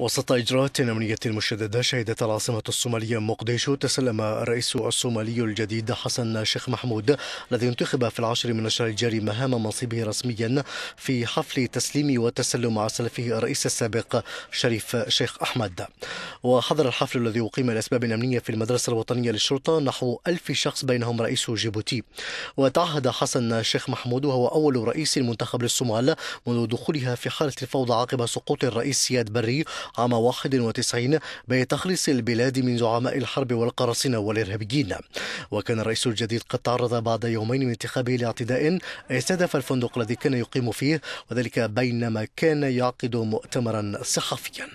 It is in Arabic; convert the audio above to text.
وسط إجراءات أمنية مشددة شهدت العاصمة الصومالية مقديشو تسلم الرئيس الصومالي الجديد حسن شيخ محمود الذي انتخب في العاشر من الشهر الجاري مهام منصبه رسميا في حفل تسليم وتسلم مع سلفه الرئيس السابق شريف شيخ أحمد وحضر الحفل الذي أقيم لأسباب أمنية في المدرسة الوطنية للشرطة نحو ألف شخص بينهم رئيس جيبوتي وتعهد حسن شيخ محمود وهو أول رئيس منتخب للصومال منذ دخولها في حالة الفوضى عقب سقوط الرئيس سياد بري عام 91 بتخليص البلاد من زعماء الحرب والقراصنة والإرهابيين وكان الرئيس الجديد قد تعرض بعد يومين من انتخابه لاعتداء استهدف الفندق الذي كان يقيم فيه وذلك بينما كان يعقد مؤتمرا صحفيا